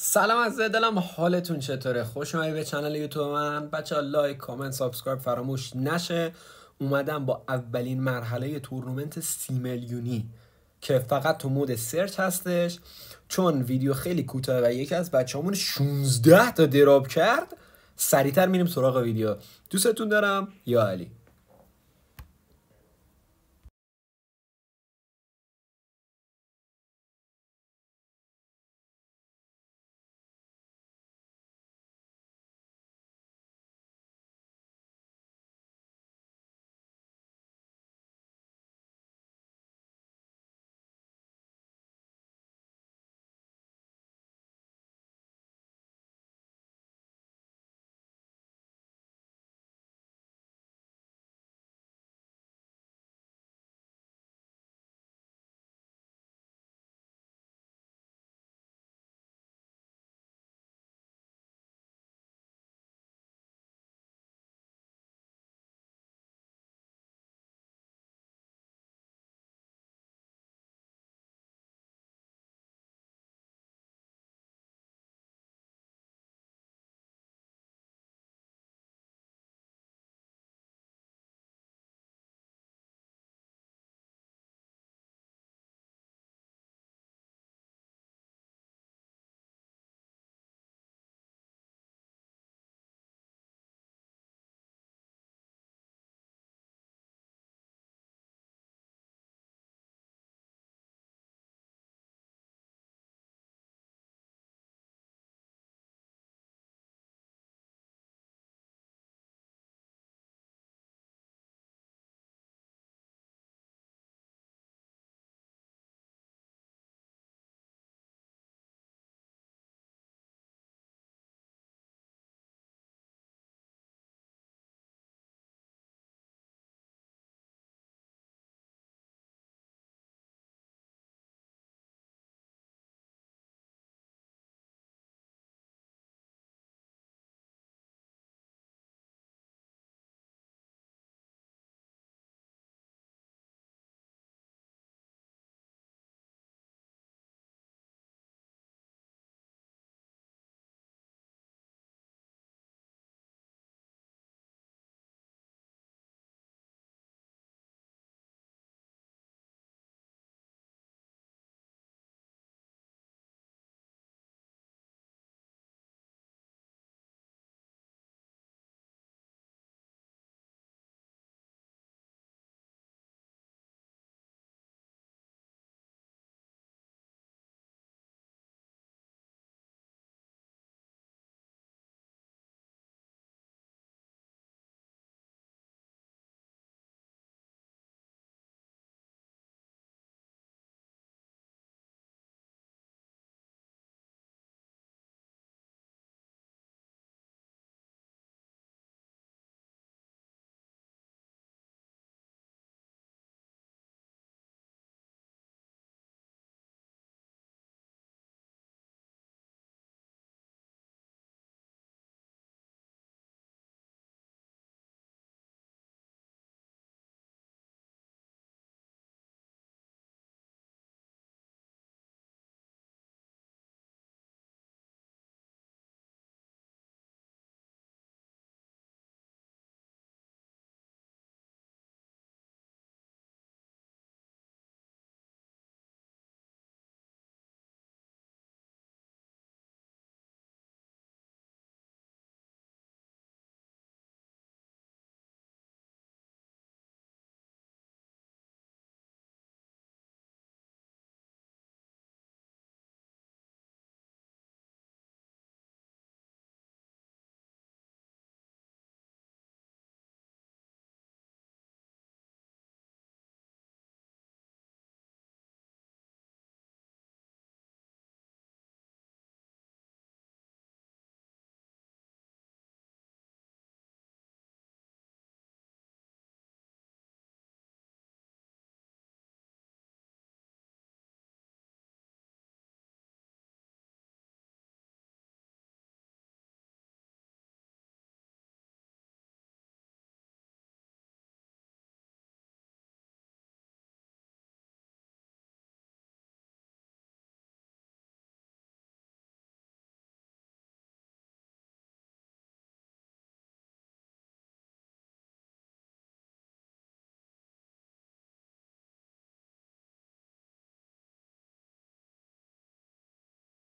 سلام از دلم حالتون چطوره خوش اومدید به کانال یوتیوب من بچه ها لایک کامنت سابسکرایب فراموش نشه اومدم با اولین مرحله تورنمنت سی میلیونی که فقط تو مود سرچ هستش چون ویدیو خیلی کوتاه و یکی از بچه‌هامون 16 تا دراب کرد سریعتر میریم سراغ ویدیو دوستتون دارم یا علی